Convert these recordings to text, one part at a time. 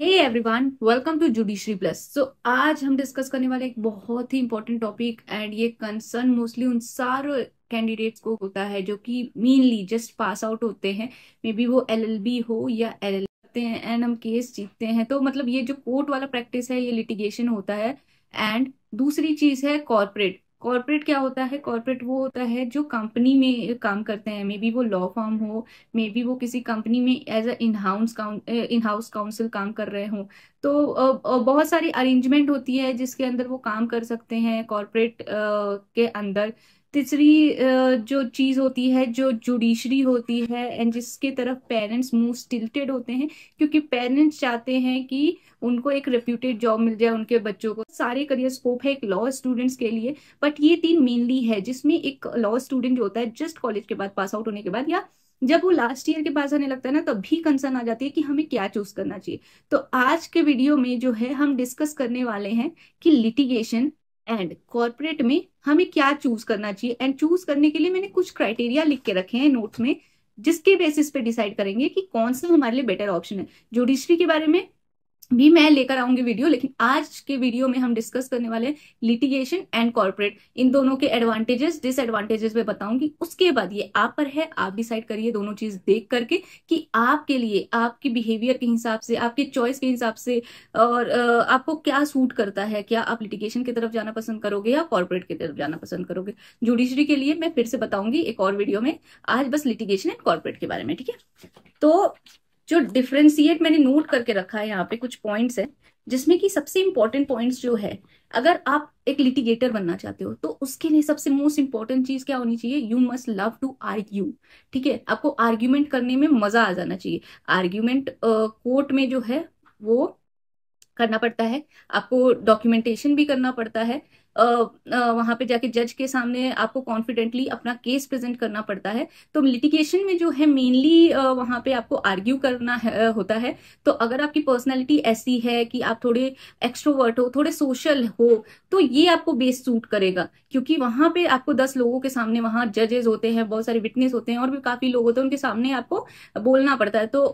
Hey everyone welcome to judiciary plus so आज हम discuss करने वाले एक बहुत ही इंपॉर्टेंट टॉपिक एंड ये कंसर्न मोस्टली उन सारे कैंडिडेट्स को होता है जो कि मेनली जस्ट पास आउट होते हैं मे बी वो एलएलबी हो या एल करते हैं एंड हम केस जीतते हैं तो मतलब ये जो कोर्ट वाला प्रैक्टिस है ये लिटिगेशन होता है एंड दूसरी चीज है कॉर्पोरेट कॉर्पोरेट क्या होता है कॉर्पोरेट वो होता है जो कंपनी में काम करते हैं मे बी वो लॉ फॉर्म हो मे बी वो किसी कंपनी में as a in house house in house counsel काम कर रहे हो तो बहुत सारी अरेंजमेंट होती है जिसके अंदर वो काम कर सकते हैं कॉर्पोरेट के अंदर तीसरी जो चीज़ होती है जो जुडिशरी होती है एंड जिसके तरफ पेरेंट्स मोस्ट स्टिल्टेड होते हैं क्योंकि पेरेंट्स चाहते हैं कि उनको एक रेप्यूटेड जॉब मिल जाए उनके बच्चों को सारे करियर स्कोप है एक लॉ स्टूडेंट्स के लिए बट ये तीन मेनली है जिसमें एक लॉ स्टूडेंट होता है जस्ट कॉलेज के बाद पास आउट होने के बाद या जब वो लास्ट ईयर के पास आने लगता है ना तब भी कंसर्न आ जाती है कि हमें क्या चूज करना चाहिए तो आज के वीडियो में जो है हम डिस्कस करने वाले हैं कि लिटिगेशन एंड कॉर्पोरेट में हमें क्या चूज करना चाहिए एंड चूज करने के लिए मैंने कुछ क्राइटेरिया लिख के रखे हैं नोट्स में जिसके बेसिस पे डिसाइड करेंगे कि कौन सा हमारे लिए बेटर ऑप्शन है जुडिशरी के बारे में भी मैं लेकर आऊंगी वीडियो लेकिन आज के वीडियो में हम डिस्कस करने वाले लिटिगेशन एंड कॉर्पोरेट इन दोनों के एडवांटेजेस डिसएडवांटेजेस में बताऊंगी उसके बाद ये आप पर है आप डिसाइड करिए दोनों चीज देख करके कि आपके लिए आपके बिहेवियर के हिसाब से आपके चॉइस के हिसाब से और आपको क्या सूट करता है क्या आप लिटिगेशन की तरफ जाना पसंद करोगे या कॉर्पोरेट की तरफ जाना पसंद करोगे जुडिशरी के लिए मैं फिर से बताऊंगी एक और वीडियो में आज बस लिटिगेशन एंड कॉर्पोरेट के बारे में ठीक है तो जो डिफ्रेंसिएट मैंने नोट करके रखा है यहाँ पे कुछ पॉइंट्स है जिसमें कि सबसे इंपॉर्टेंट पॉइंट्स जो है अगर आप एक लिटिगेटर बनना चाहते हो तो उसके लिए सबसे मोस्ट इंपॉर्टेंट चीज क्या होनी चाहिए you must love to argue ठीक है आपको आर्ग्यूमेंट करने में मजा आ जाना चाहिए आर्ग्यूमेंट कोर्ट में जो है वो करना पड़ता है आपको डॉक्यूमेंटेशन भी करना पड़ता है वहां पे जाके जज के सामने आपको कॉन्फिडेंटली अपना केस प्रेजेंट करना पड़ता है तो लिटिगेशन में जो है मेनली वहां पे आपको आर्ग्यू करना है, होता है तो अगर आपकी पर्सनैलिटी ऐसी है कि आप थोड़े एक्स्ट्रोवर्ट हो थोड़े सोशल हो तो ये आपको बेस सूट करेगा क्योंकि वहां पे आपको दस लोगों के सामने वहां जजेस होते हैं बहुत सारे विटनेस होते हैं और भी काफी लोग होते हैं उनके सामने आपको बोलना पड़ता है तो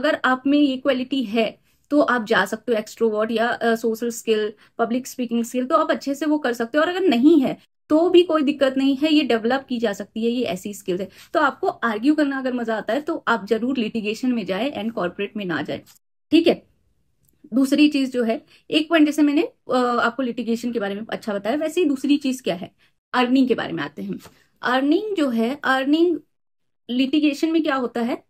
अगर आप में ये क्वालिटी है तो आप जा सकते हो एक्सट्रोवर्ड या social skill public speaking skill तो आप अच्छे से वो कर सकते हो और अगर नहीं है तो भी कोई दिक्कत नहीं है ये डेवलप की जा सकती है ये ऐसी स्किल्स है तो आपको आर्ग्यू करना अगर मजा आता है तो आप जरूर लिटिगेशन में जाए एंड कॉर्पोरेट में ना जाए ठीक है दूसरी चीज जो है एक पॉइंट जैसे मैंने आपको लिटिगेशन के बारे में अच्छा बताया वैसे ही दूसरी चीज क्या है अर्निंग के बारे में आते हैं अर्निंग जो है अर्निंग लिटिगेशन में क्या होता है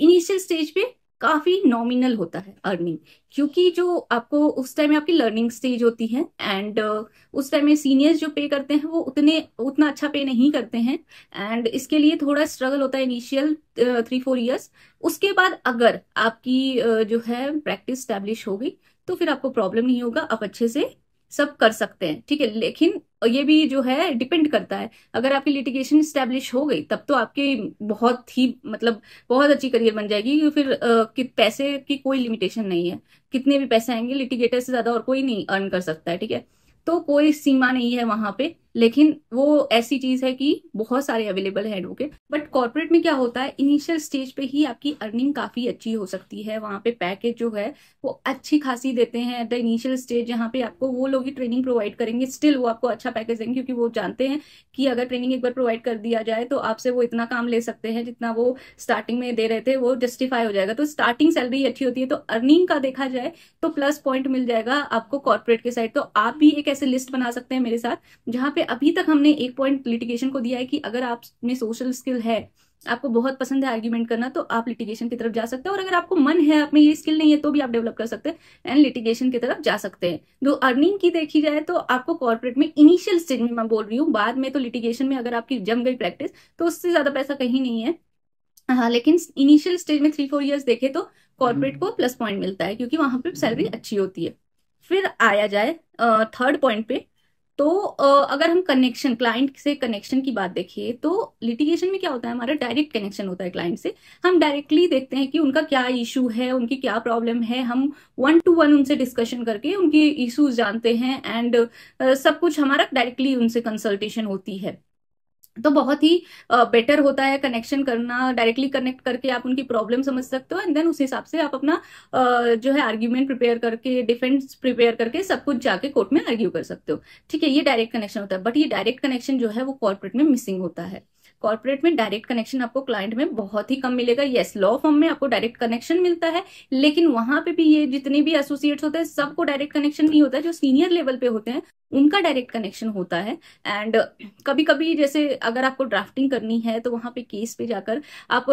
इनिशियल स्टेज पे काफी नॉमिनल होता है अर्निंग क्योंकि जो आपको उस टाइम में आपकी लर्निंग स्टेज होती है एंड uh, उस टाइम में सीनियर्स जो पे करते हैं वो उतने उतना अच्छा पे नहीं करते हैं एंड इसके लिए थोड़ा स्ट्रगल होता है इनिशियल थ्री फोर इयर्स उसके बाद अगर आपकी uh, जो है प्रैक्टिस स्टैब्लिश हो गई तो फिर आपको प्रॉब्लम नहीं होगा आप अच्छे से सब कर सकते हैं ठीक है लेकिन ये भी जो है डिपेंड करता है अगर आपकी लिटिगेशन स्टैब्लिश हो गई तब तो आपकी बहुत ही मतलब बहुत अच्छी करियर बन जाएगी क्योंकि फिर आ, कि पैसे की कोई लिमिटेशन नहीं है कितने भी पैसे आएंगे लिटिगेटर से ज्यादा और कोई नहीं अर्न कर सकता है ठीक है तो कोई सीमा नहीं है वहां पे लेकिन वो ऐसी चीज है कि बहुत सारे अवेलेबल है एडवोकेट बट कॉर्पोरेट में क्या होता है इनिशियल स्टेज पे ही आपकी अर्निंग काफी अच्छी हो सकती है वहां पे पैकेज जो है वो अच्छी खासी देते हैं एट द इनिशियल स्टेज जहाँ पे आपको वो लोग ही ट्रेनिंग प्रोवाइड करेंगे स्टिल वो आपको अच्छा पैकेज देंगे क्योंकि वो जानते हैं कि अगर ट्रेनिंग एक बार प्रोवाइड कर दिया जाए तो आपसे वो इतना काम ले सकते हैं जितना वो स्टार्टिंग में दे रहे थे वो जस्टिफाई हो जाएगा तो स्टार्टिंग सैलरी अच्छी होती है तो अर्निंग का देखा जाए तो प्लस पॉइंट मिल जाएगा आपको कॉर्पोरेट के साइड तो आप भी एक ऐसे लिस्ट बना सकते हैं मेरे साथ जहाँ पे पे अभी तक हमने एक पॉइंट लिटिगेशन को दिया है कि अगर आप में सोशल स्किल है आपको बहुत पसंद है आर्ग्यूमेंट करना तो आप लिटिगेशन की तरफ जा सकते हैं और अगर आपको मन है आप में ये स्किल नहीं है तो भी आप डेवलप कर सकते हैं एंड लिटिगेशन की तरफ जा सकते हैं जो अर्निंग की देखी जाए तो आपको कॉर्पोरेट में इनिशियल स्टेज में मैं बोल रही हूँ बाद में तो लिटिगेशन में अगर आपकी जम गई प्रैक्टिस तो उससे ज्यादा पैसा कहीं नहीं है हाँ लेकिन इनिशियल स्टेज में थ्री फोर ईयर्स देखे तो कॉर्पोरेट को प्लस पॉइंट मिलता है क्योंकि वहां पर सैलरी अच्छी होती है फिर आया जाए थर्ड पॉइंट पे तो अगर हम कनेक्शन क्लाइंट से कनेक्शन की बात देखिए तो लिटिगेशन में क्या होता है हमारा डायरेक्ट कनेक्शन होता है क्लाइंट से हम डायरेक्टली देखते हैं कि उनका क्या इशू है उनकी क्या प्रॉब्लम है हम वन टू वन उनसे डिस्कशन करके उनकी इश्यूज जानते हैं एंड सब कुछ हमारा डायरेक्टली उनसे कंसल्टेशन होती है तो बहुत ही बेटर uh, होता है कनेक्शन करना डायरेक्टली कनेक्ट करके आप उनकी प्रॉब्लम समझ सकते हो एंड देन उस हिसाब से आप अपना uh, जो है आर्ग्यूमेंट प्रिपेयर करके डिफेंस प्रिपेयर करके सब कुछ जाके कोर्ट में आर्ग्यू कर सकते हो ठीक है ये डायरेक्ट कनेक्शन होता है बट ये डायरेक्ट कनेक्शन जो है वो कॉर्पोरेट में मिसिंग होता है कॉर्पोरेट में डायरेक्ट कनेक्शन आपको क्लाइंट में बहुत ही कम मिलेगा येस लॉ फॉर्म में आपको डायरेक्ट कनेक्शन मिलता है लेकिन वहां पे भी ये जितने भी एसोसिएट्स होते हैं सबको डायरेक्ट कनेक्शन नहीं होता है जो सीनियर लेवल पे होते हैं उनका डायरेक्ट कनेक्शन होता है एंड कभी कभी जैसे अगर आपको ड्राफ्टिंग करनी है तो वहां पे केस पे जाकर आप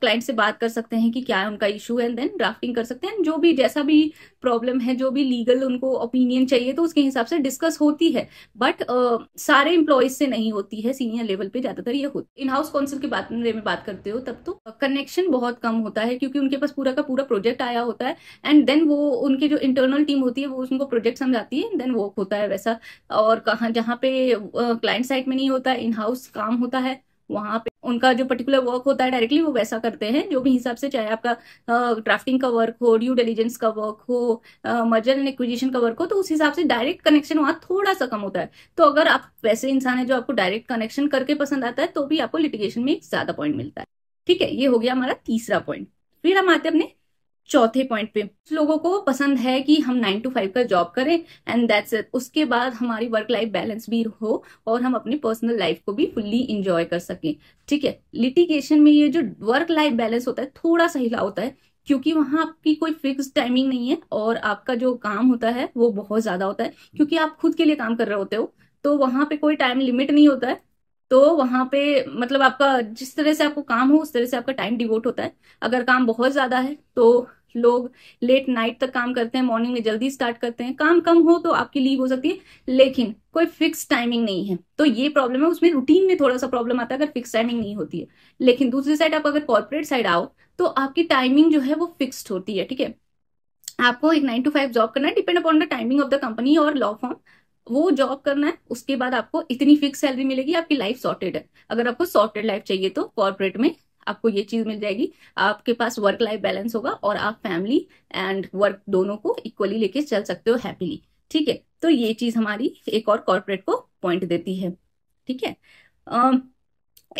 क्लाइंट से बात कर सकते हैं कि क्या है उनका इशू एंड देन ड्राफ्टिंग कर सकते हैं जो भी जैसा भी प्रॉब्लम है जो भी लीगल उनको ओपिनियन चाहिए तो उसके हिसाब से डिस्कस होती है बट uh, सारे इंप्लॉयज से नहीं होती है सीनियर लेवल पे ज्यादातर ये होती इन हाउस काउंसिल के बात में बात करते हो तब तो कनेक्शन बहुत कम होता है क्योंकि उनके पास पूरा का पूरा प्रोजेक्ट आया होता है एंड देन वो उनके जो इंटरनल टीम होती है वो उनको प्रोजेक्ट समझाती है देन वो होता है वैसा होगा और कहा जहाँ पे क्लाइंट साइड में नहीं होता इन हाउस काम होता है वहां पे उनका जो पर्टिकुलर वर्क होता है डायरेक्टली वो वैसा करते हैं जो भी हिसाब से चाहे आपका ड्राफ्टिंग का वर्क हो ड्यू डिलीजेंस का वर्क हो मर्जर एंड एक्विजिशन का वर्क हो तो उस हिसाब से डायरेक्ट कनेक्शन वहां थोड़ा सा कम होता है तो अगर आप वैसे इंसान है जो आपको डायरेक्ट कनेक्शन करके पसंद आता है तो भी आपको लिटिगेशन में ज्यादा पॉइंट मिलता है ठीक है ये हो गया हमारा तीसरा पॉइंट फिर हम आते हैं अपने चौथे पॉइंट पे लोगों को पसंद है कि हम नाइन टू फाइव का जॉब करें एंड दैट्स इट उसके बाद हमारी वर्क लाइफ बैलेंस भी हो और हम अपनी पर्सनल लाइफ को भी फुल्ली इंजॉय कर सकें ठीक है लिटिगेशन में ये जो वर्क लाइफ बैलेंस होता है थोड़ा सा हिला होता है क्योंकि वहां आपकी कोई फिक्स टाइमिंग नहीं है और आपका जो काम होता है वो बहुत ज्यादा होता है क्योंकि आप खुद के लिए काम कर रहे होते हो तो वहां पे कोई टाइम लिमिट नहीं होता है तो वहां पे मतलब आपका जिस तरह से आपको काम हो उस तरह से आपका टाइम डिवोट होता है अगर काम बहुत ज्यादा है तो लोग लेट नाइट तक काम करते हैं मॉर्निंग में जल्दी स्टार्ट करते हैं काम कम हो तो आपकी लीव हो सकती है लेकिन कोई फिक्स टाइमिंग नहीं है तो ये प्रॉब्लम है उसमें रूटीन में थोड़ा सा प्रॉब्लम आता है अगर फिक्स टाइमिंग नहीं होती है लेकिन दूसरी साइड आप अगर कॉर्पोरेट साइड आओ तो आपकी टाइमिंग जो है वो फिक्स्ड होती है ठीक है आपको एक नाइन टू फाइव जॉब करना है depend upon the timing of the company और लॉ फॉर्म वो जॉब करना है उसके बाद आपको इतनी फिक्स सैलरी मिलेगी आपकी लाइफ सॉर्टेड है अगर आपको सॉर्टेड लाइफ चाहिए तो कॉर्पोरेट में आपको ये चीज मिल जाएगी आपके पास वर्क लाइफ बैलेंस होगा और आप फैमिली एंड वर्क दोनों को इक्वली लेके चल सकते हो हैप्पीली ठीक है तो ये चीज हमारी एक और कॉर्पोरेट को पॉइंट देती है ठीक है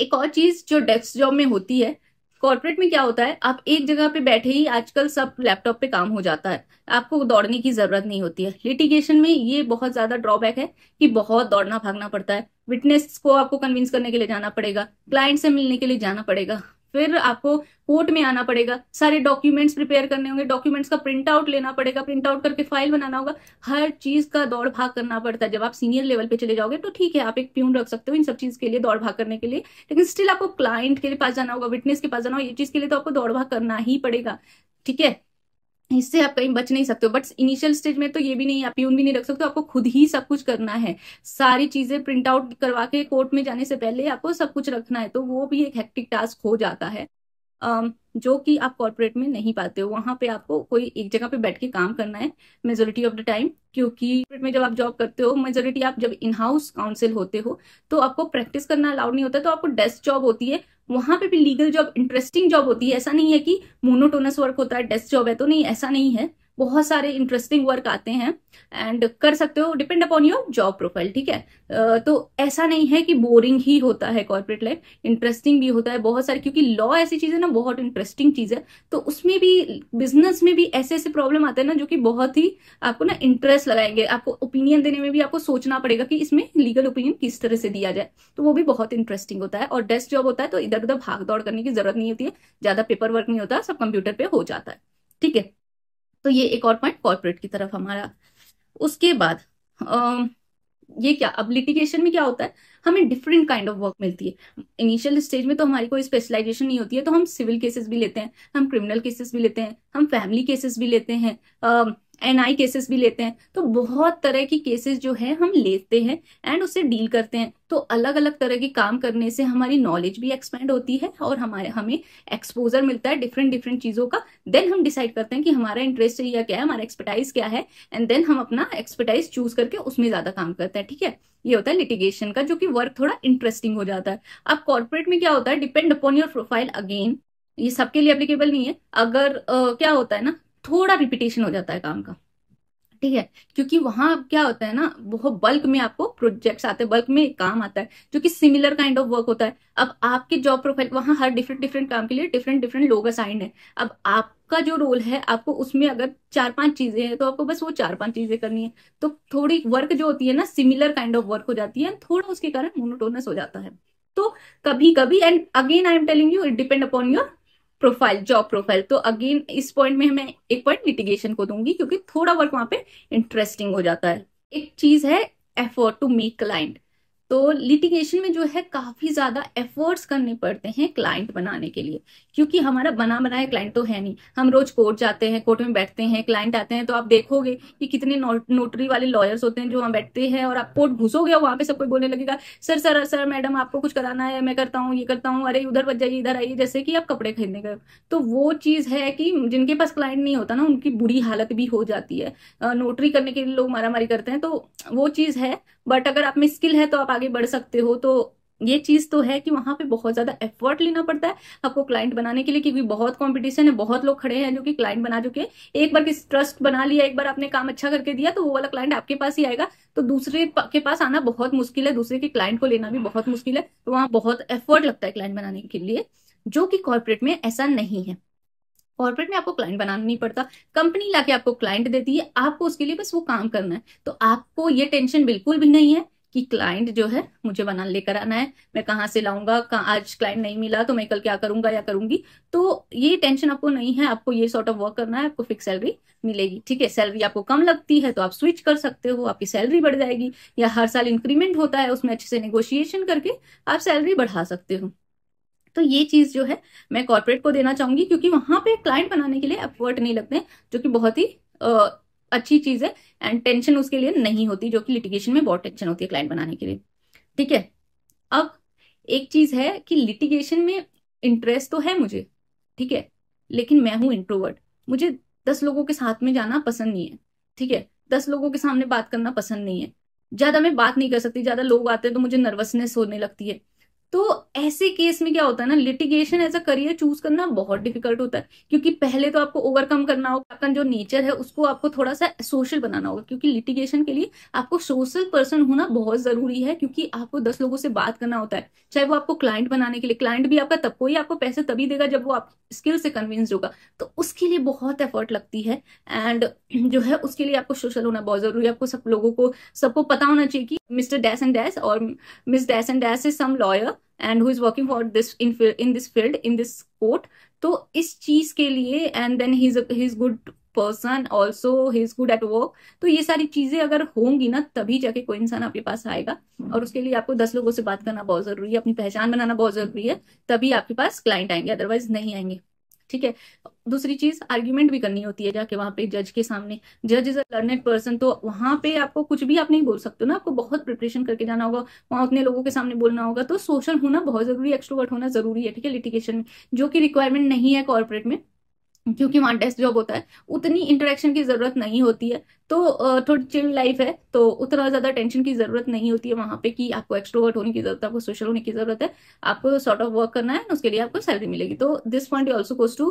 एक और चीज जो डेस्क जॉब में होती है कॉर्पोरेट में क्या होता है आप एक जगह पे बैठे ही आजकल सब लैपटॉप पे काम हो जाता है आपको दौड़ने की जरूरत नहीं होती है लिटिगेशन में ये बहुत ज्यादा ड्रॉबैक है कि बहुत दौड़ना भागना पड़ता है विटनेस को आपको कन्विंस करने के लिए जाना पड़ेगा क्लाइंट से मिलने के लिए जाना पड़ेगा फिर आपको कोर्ट में आना पड़ेगा सारे डॉक्यूमेंट्स प्रिपेयर करने होंगे डॉक्यूमेंट्स का प्रिंट आउट लेना पड़ेगा प्रिंट आउट करके फाइल बनाना होगा हर चीज का दौड़ भाग करना पड़ता है जब आप सीनियर लेवल पे चले जाओगे तो ठीक है आप एक प्यून रख सकते हो इन सब चीज के लिए दौड़ भाग करने के लिए लेकिन स्टिल आपको क्लाइंट के पास जाना होगा विटनेस के पास जाना होगा ये चीज के लिए तो आपको दौड़ भाग करना ही पड़ेगा ठीक है इससे आप कहीं बच नहीं सकते हो बट इनिशियल स्टेज में तो ये भी नहीं आप यून भी नहीं रख सकते आपको खुद ही सब कुछ करना है सारी चीजें प्रिंट आउट करवा के कोर्ट में जाने से पहले आपको सब कुछ रखना है तो वो भी एक हेक्टिक टास्क हो जाता है जो कि आप कॉर्पोरेट में नहीं पाते हो वहां पे आपको कोई एक जगह पे बैठ के काम करना है मेजोरिटी ऑफ द टाइम क्योंकि में जब आप जॉब करते हो मेजोरिटी आप जब इनहाउस काउंसिल होते हो तो आपको प्रैक्टिस करना अलाउड नहीं होता तो आपको डेस्क जॉब होती है वहां पे भी लीगल जॉब इंटरेस्टिंग जॉब होती है ऐसा नहीं है कि मोनोटोनस वर्क होता है डेस्क जॉब है तो नहीं ऐसा नहीं है बहुत सारे इंटरेस्टिंग वर्क आते हैं एंड कर सकते हो depend upon your job profile ठीक है तो ऐसा नहीं है कि बोरिंग ही होता है कॉर्पोरेट लाइफ इंटरेस्टिंग भी होता है बहुत सारे क्योंकि लॉ ऐसी चीज है ना बहुत इंटरेस्टिंग चीज है तो उसमें भी बिजनेस में भी ऐसे ऐसे प्रॉब्लम आते हैं ना जो कि बहुत ही आपको ना इंटरेस्ट लगाएंगे आपको ओपिनियन देने में भी आपको सोचना पड़ेगा कि इसमें लीगल ओपिनियन किस तरह से दिया जाए तो वो भी बहुत इंटरेस्टिंग होता है और डेस्क जॉब होता है तो इधर उधर भाग दौड़ करने की जरूरत नहीं होती है ज्यादा पेपर वर्क नहीं होता सब कंप्यूटर पे हो जाता है ठीक है तो ये एक और पॉइंट कॉर्पोरेट की तरफ हमारा उसके बाद आ, ये क्या अब लिटिगेशन में क्या होता है हमें डिफरेंट काइंड ऑफ वर्क मिलती है इनिशियल स्टेज में तो हमारी कोई स्पेशलाइजेशन नहीं होती है तो हम सिविल केसेस भी लेते हैं हम क्रिमिनल केसेस भी लेते हैं हम फैमिली केसेस भी लेते हैं एनआई केसेस भी लेते हैं तो बहुत तरह की केसेस जो है हम लेते हैं एंड उससे डील करते हैं तो अलग अलग तरह के काम करने से हमारी नॉलेज भी एक्सपेंड होती है और हमारे हमें एक्सपोजर मिलता है डिफरेंट डिफरेंट चीज़ों का देन हम डिसाइड करते हैं कि हमारा इंटरेस्ट या क्या है हमारा एक्सपर्टाइज क्या है एंड देन हम अपना एक्सपर्टाइज चूज करके उसमें ज़्यादा काम करते हैं ठीक है ये होता है लिटिगेशन का जो कि वर्क थोड़ा इंटरेस्टिंग हो जाता है अब कॉर्पोरेट में क्या होता है depend upon your profile again ये सबके लिए अप्लीकेबल नहीं है अगर आ, क्या होता है ना थोड़ा रिपीटेशन हो जाता है काम का ठीक है क्योंकि वहां क्या होता है ना बहुत बल्क में आपको प्रोजेक्ट्स आते हैं बल्क में काम आता है जो कि सिमिलर काइंड ऑफ वर्क होता है अब आपके जॉब प्रोफाइल वहां हर डिफरेंट डिफरेंट काम के लिए डिफरेंट डिफरेंट लोग असाइंड है अब आपका जो रोल है आपको उसमें अगर चार पांच चीजें हैं तो आपको बस वो चार पांच चीजें करनी है तो थोड़ी वर्क जो होती है ना सिमिलर काइंड ऑफ वर्क हो जाती है थोड़ा उसके कारण मोनोटोनस हो जाता है तो कभी कभी and again I am telling you it depend upon your profile job profile तो अगेन इस पॉइंट में मैं एक पॉइंट लिटिगेशन को दूंगी क्योंकि थोड़ा वर्क वहां पे इंटरेस्टिंग हो जाता है एक चीज है एफर्ट टू मेक क्लाइंट तो लिटिगेशन में जो है काफी ज्यादा एफर्ट्स करने पड़ते हैं क्लाइंट बनाने के लिए क्योंकि हमारा बना बनाया क्लाइंट तो है नहीं हम रोज कोर्ट जाते हैं कोर्ट में बैठते हैं क्लाइंट आते हैं तो आप देखोगे कि कितने नोटरी वाले लॉयर्स होते हैं जो वहां बैठते हैं और आप कोर्ट घुसोगे और वहां पे सब कोई बोलने लगेगा सर सर सर मैडम आपको कुछ कराना है मैं करता हूँ ये करता हूँ अरे उधर बच जाइए इधर आइए जैसे कि आप कपड़े खरीदने गए तो वो चीज है कि जिनके पास क्लाइंट नहीं होता ना उनकी बुरी हालत भी हो जाती है नोटरी करने के लिए लोग मारामारी करते हैं तो वो चीज है बट अगर आप में स्किल है तो आप आगे बढ़ सकते हो तो ये चीज तो है कि वहां पे बहुत ज्यादा एफर्ट लेना पड़ता है आपको क्लाइंट बनाने के लिए क्योंकि बहुत कंपटीशन है बहुत लोग खड़े हैं जो कि क्लाइंट बना चुके एक बार किस ट्रस्ट बना लिया एक बार आपने काम अच्छा करके दिया तो वो वाला क्लाइंट आपके पास ही आएगा तो दूसरे के पास आना बहुत मुश्किल है दूसरे के क्लाइंट को लेना भी बहुत मुश्किल है तो वहां बहुत एफर्ट लगता है क्लाइंट बनाने के लिए जो कि कॉर्पोरेट में ऐसा नहीं है कॉर्पोरेट में आपको क्लाइंट बनाना नहीं पड़ता कंपनी लाके आपको क्लाइंट देती है आपको उसके लिए बस वो काम करना है तो आपको ये टेंशन बिल्कुल भी नहीं है कि क्लाइंट जो है मुझे बना लेकर आना है मैं कहाँ से लाऊंगा आज क्लाइंट नहीं मिला तो मैं कल क्या करूंगा या करूंगी तो ये टेंशन आपको नहीं है आपको ये सॉर्ट ऑफ वर्क करना है आपको फिक्स सैलरी मिलेगी ठीक है सैलरी आपको कम लगती है तो आप स्विच कर सकते हो आपकी सैलरी बढ़ जाएगी या हर साल इंक्रीमेंट होता है उसमें अच्छे से निगोशिएशन करके आप सैलरी बढ़ा सकते हो तो ये चीज जो है मैं कॉर्पोरेट को देना चाहूंगी क्योंकि वहां पे क्लाइंट बनाने के लिए एफर्ट नहीं लगते जो कि बहुत ही आ, अच्छी चीज है एंड टेंशन उसके लिए नहीं होती जो कि लिटिगेशन में बहुत टेंशन होती है क्लाइंट बनाने के लिए ठीक है अब एक चीज है कि लिटिगेशन में इंटरेस्ट तो है मुझे ठीक है लेकिन मैं हूं इंट्रोवर्ट मुझे दस लोगों के साथ में जाना पसंद नहीं है ठीक है दस लोगों के सामने बात करना पसंद नहीं है ज्यादा मैं बात नहीं कर सकती ज्यादा लोग आते हैं तो मुझे नर्वसनेस होने लगती है तो ऐसे केस में क्या होता है ना litigation as a career choose करना बहुत डिफिकल्ट होता है क्योंकि पहले तो आपको ओवरकम करना होगा आपका जो नेचर है उसको आपको थोड़ा सा सोशल बनाना होगा क्योंकि लिटिगेशन के लिए आपको सोशल पर्सन होना बहुत जरूरी है क्योंकि आपको दस लोगों से बात करना होता है चाहे वो आपको क्लाइंट बनाने के लिए क्लाइंट भी आपका तब कोई आपको पैसे तभी देगा जब वो आप स्किल से कन्विंस होगा तो उसके लिए बहुत एफर्ट लगती है एंड जो है उसके लिए आपको सोशल होना बहुत जरूरी है आपको सब लोगों को सबको पता होना चाहिए कि मिस्टर डैस एंड डैस और miss dash and dash is some lawyer and who is working for this in in this field in this court तो इस चीज के लिए and then he is good person also he is good at work तो ये सारी चीजें अगर होंगी ना तभी जाके कोई इंसान आपके पास आएगा हम्म। और उसके लिए आपको दस लोगों से बात करना बहुत जरूरी है अपनी पहचान बनाना बहुत जरूरी है तभी आपके पास क्लाइंट आएंगे अदरवाइज नहीं आएंगे ठीक है दूसरी चीज आर्ग्यूमेंट भी करनी होती है जाके वहां पे जज के सामने जज इज अ लर्नेड पर्सन तो वहां पे आपको कुछ भी आप नहीं बोल सकते हो ना आपको बहुत प्रिपरेशन करके जाना होगा वहां उतने लोगों के सामने बोलना होगा तो सोशल होना बहुत जरूरी एक्सट्रोवर्ट होना जरूरी है ठीक है लिटिगेशन में जो कि रिक्वायरमेंट नहीं है कॉर्पोरेट में क्योंकि वहां डेस्क जॉब होता है उतनी इंटरेक्शन की जरूरत नहीं होती है तो थोड़ी चिल लाइफ है तो उतना ज्यादा टेंशन की जरूरत नहीं होती है वहां पे कि आपको एक्सट्रोवर्ट होने की जरूरत है आपको सोशल होने की जरूरत है आपको सॉर्ट ऑफ वर्क करना है उसके लिए आपको सैलरी मिलेगी तो this point you also goes to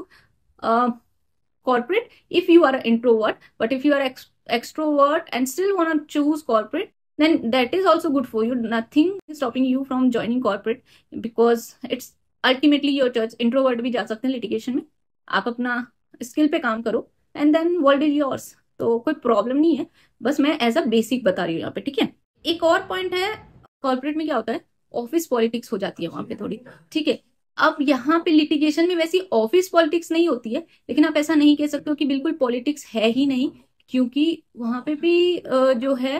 corporate if you are introvert but if you are extrovert and still one choose corporate then that is also good for you nothing is stopping you from joining corporate because it's ultimately your चर्च introvert भी जा सकते हैं litigation में आप अपना skill पे काम करो and then world is yours तो कोई प्रॉब्लम नहीं है बस मैं एज अ बेसिक बता रही हूँ यहाँ पे ठीक है एक और पॉइंट है कॉर्पोरेट में क्या होता है ऑफिस पॉलिटिक्स हो जाती है वहां पे थोड़ी ठीक है अब यहाँ पे लिटिगेशन में वैसी ऑफिस पॉलिटिक्स नहीं होती है लेकिन आप ऐसा नहीं कह सकते हो कि बिल्कुल पॉलिटिक्स है ही नहीं क्योंकि वहां पे भी जो है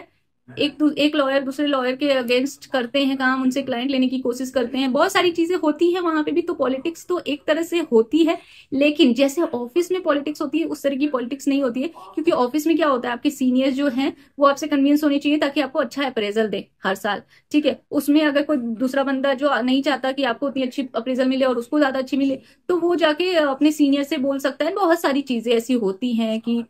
एक एक लॉयर दूसरे लॉयर के अगेंस्ट करते हैं काम उनसे क्लाइंट लेने की कोशिश करते हैं बहुत सारी चीजें होती है वहां पे भी तो पॉलिटिक्स तो एक तरह से होती है लेकिन जैसे ऑफिस में पॉलिटिक्स होती है उस तरह की पॉलिटिक्स नहीं होती है क्योंकि ऑफिस में क्या होता है आपके सीनियर्स जो है वो आपसे कन्विंस होने चाहिए ताकि आपको अच्छा अप्रेजल दे हर साल ठीक है उसमें अगर कोई दूसरा बंदा जो नहीं चाहता कि आपको उतनी अच्छी अप्रेजल मिले और उसको ज्यादा अच्छी मिले तो वो जाके अपने सीनियर से बोल सकता है बहुत सारी चीजें ऐसी होती हैं कि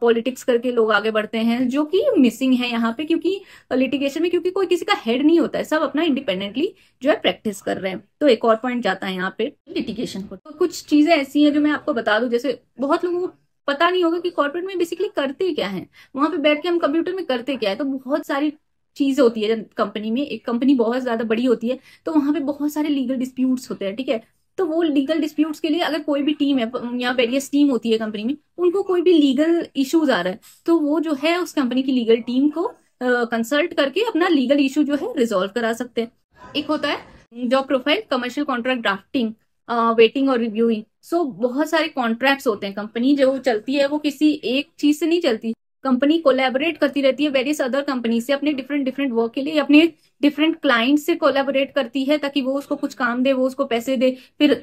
पॉलिटिक्स करके लोग आगे बढ़ते हैं जो कि मिसिंग है यहाँ पे क्योंकि लिटिगेशन में क्योंकि कोई किसी का हेड नहीं होता है सब अपना इंडिपेंडेंटली जो है प्रैक्टिस कर रहे हैं तो एक और पॉइंट जाता है यहाँ पे लिटिगेशन को तो कुछ चीजें ऐसी हैं जो मैं आपको बता दू जैसे बहुत लोगों को पता नहीं होगा कि कॉर्पोरेट में बेसिकली करते क्या है वहां पे बैठ के हम कंप्यूटर में करते क्या है तो बहुत सारी चीज होती है कंपनी में एक कंपनी बहुत ज्यादा बड़ी होती है तो वहां पे बहुत सारे लीगल डिस्प्यूट्स होते हैं ठीक है तो वो लीगल डिस्प्यूट्स के लिए अगर कोई भी टीम है या वेरियस टीम होती है कंपनी में उनको कोई भी लीगल इश्यूज आ रहा है तो वो जो है उस कंपनी की लीगल टीम को कंसल्ट uh, करके अपना लीगल इशू जो है रिजोल्व करा सकते हैं एक होता है job profile commercial contract drafting vetting और रिव्यूइंग सो बहुत सारे कॉन्ट्रैक्ट्स होते हैं कंपनी जो चलती है वो किसी एक चीज से नहीं चलती कंपनी कोलैबोरेट करती रहती है वेरियस अदर कंपनी से अपने डिफरेंट डिफरेंट वर्क के लिए अपने डिफरेंट क्लाइंट से कोलैबोरेट करती है ताकि वो उसको कुछ काम दे वो उसको पैसे दे फिर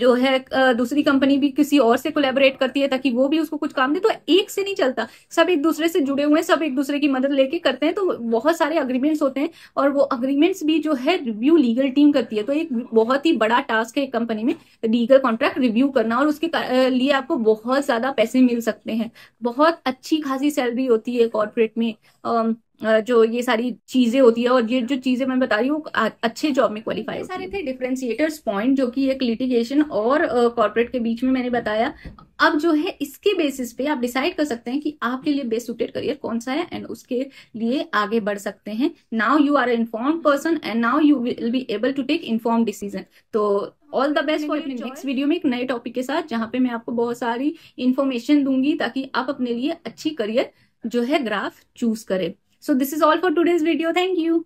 जो है दूसरी कंपनी भी किसी और से कोलैबोरेट करती है ताकि वो भी उसको कुछ काम दे तो एक से नहीं चलता सब एक दूसरे से जुड़े हुए हैं सब एक दूसरे की मदद लेके करते हैं तो बहुत सारे अग्रीमेंट्स होते हैं और वो अग्रीमेंट्स भी जो है रिव्यू लीगल टीम करती है तो एक बहुत ही बड़ा टास्क है एक कंपनी में लीगल कॉन्ट्रैक्ट रिव्यू करना और उसके लिए आपको बहुत ज्यादा पैसे मिल सकते हैं बहुत अच्छी खासी सैलरी प्रोफेशनल भी होती है कॉर्पोरेट में जो ये सारी चीजें होती है और ये जो चीजें मैं बता रही हूँ अच्छे जॉब में क्वालिफाई सारे थे डिफ्रेंसिएटर्स पॉइंट जो कि एक लिटिगेशन और कॉर्पोरेट के बीच में मैंने बताया अब जो है इसके बेसिस पे आप डिसाइड कर सकते हैं कि आपके लिए बेस्ट सुटेड करियर कौन सा है एंड उसके लिए आगे बढ़ सकते हैं now you are a inform person and now you will be able to take inform decision तो all the best for your next video में एक नए टॉपिक के साथ जहाँ पे मैं आपको बहुत सारी इन्फॉर्मेशन दूंगी ताकि आप अपने लिए अच्छी करियर जो है ग्राफ चूज करें so this is all for today's video thank you